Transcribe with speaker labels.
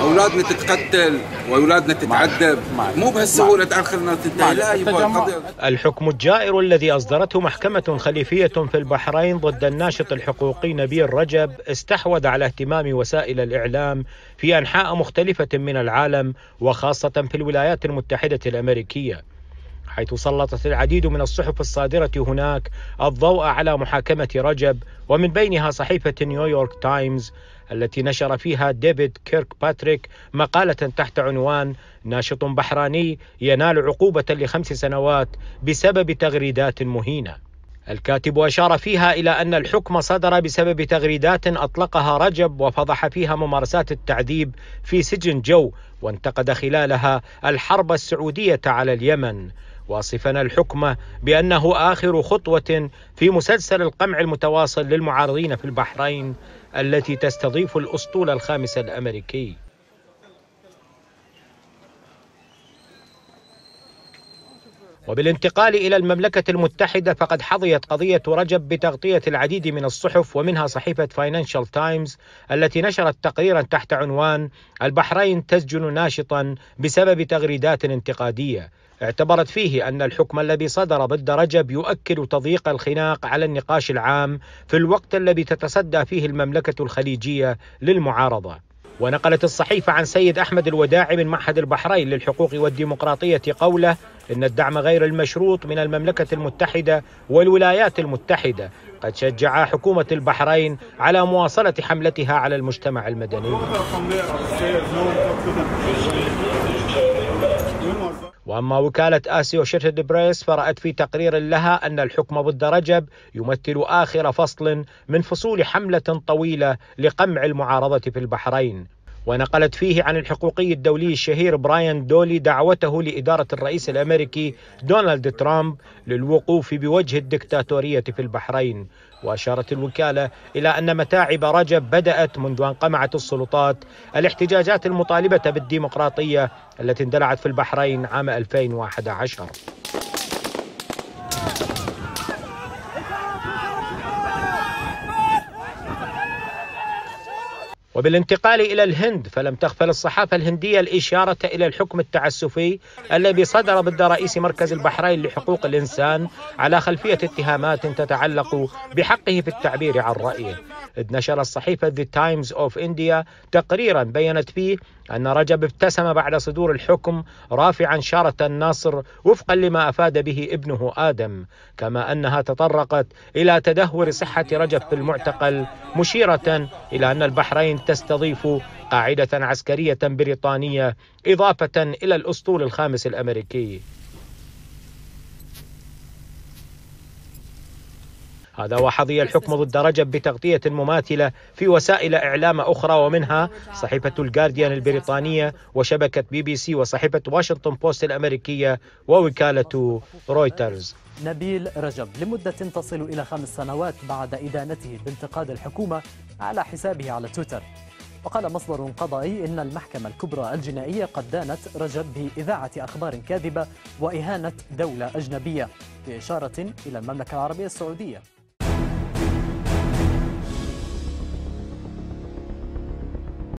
Speaker 1: اولادنا تتقتل واولادنا تتعذب مو بهالسهوله تعال تنتهي لا
Speaker 2: الحكم الجائر الذي اصدرته محكمه خليفيه في البحرين ضد الناشط الحقوقي نبيل رجب استحوذ على اهتمام وسائل الاعلام في انحاء مختلفه من العالم وخاصه في الولايات المتحده الامريكيه حيث سلطت العديد من الصحف الصادرة هناك الضوء على محاكمة رجب ومن بينها صحيفة نيويورك تايمز التي نشر فيها ديفيد كيرك باتريك مقالة تحت عنوان ناشط بحراني ينال عقوبة لخمس سنوات بسبب تغريدات مهينة الكاتب أشار فيها إلى أن الحكم صدر بسبب تغريدات أطلقها رجب وفضح فيها ممارسات التعذيب في سجن جو وانتقد خلالها الحرب السعودية على اليمن واصفا الحكم بانه اخر خطوه في مسلسل القمع المتواصل للمعارضين في البحرين التي تستضيف الاسطول الخامس الامريكي وبالانتقال إلى المملكة المتحدة فقد حظيت قضية رجب بتغطية العديد من الصحف ومنها صحيفة فاينانشال تايمز التي نشرت تقريرا تحت عنوان البحرين تسجن ناشطا بسبب تغريدات انتقادية اعتبرت فيه أن الحكم الذي صدر ضد رجب يؤكد تضييق الخناق على النقاش العام في الوقت الذي تتصدى فيه المملكة الخليجية للمعارضة ونقلت الصحيفة عن سيد أحمد الوداعي من معهد البحرين للحقوق والديمقراطية قوله إن الدعم غير المشروط من المملكة المتحدة والولايات المتحدة قد شجع حكومة البحرين على مواصلة حملتها على المجتمع المدني وأما وكالة آسيو شتد بريس فرأت في تقرير لها أن الحكم ضد رجب يمثل آخر فصل من فصول حملة طويلة لقمع المعارضة في البحرين ونقلت فيه عن الحقوقي الدولي الشهير براين دولي دعوته لإدارة الرئيس الأمريكي دونالد ترامب للوقوف بوجه الدكتاتورية في البحرين وأشارت الوكالة إلى أن متاعب رجب بدأت منذ أن قمعت السلطات الاحتجاجات المطالبة بالديمقراطية التي اندلعت في البحرين عام 2011 وبالانتقال إلى الهند فلم تغفل الصحافة الهندية الإشارة إلى الحكم التعسفي الذي صدر ضد رئيس مركز البحرين لحقوق الإنسان على خلفية اتهامات تتعلق بحقه في التعبير عن رأيه نشرت صحيفة The Times of India تقريرا بينت فيه أن رجب ابتسم بعد صدور الحكم رافعا شارة الناصر وفقا لما أفاد به ابنه آدم كما أنها تطرقت إلى تدهور صحة رجب في المعتقل مشيرة إلى أن البحرين تستضيف قاعدة عسكرية بريطانية إضافة إلى الأسطول الخامس الأمريكي هذا وحظي الحكم ضد رجب بتغطية مماثلة في وسائل إعلام أخرى ومنها صحيفة الجارديان البريطانية وشبكة بي بي سي وصحيفة واشنطن بوست الأمريكية ووكالة رويترز
Speaker 1: نبيل رجب لمدة تصل إلى خمس سنوات بعد إدانته بانتقاد الحكومة على حسابه على تويتر وقال مصدر قضائي إن المحكمة الكبرى الجنائية قد دانت رجب بإذاعة أخبار كاذبة وإهانة دولة أجنبية بإشارة إلى المملكة العربية السعودية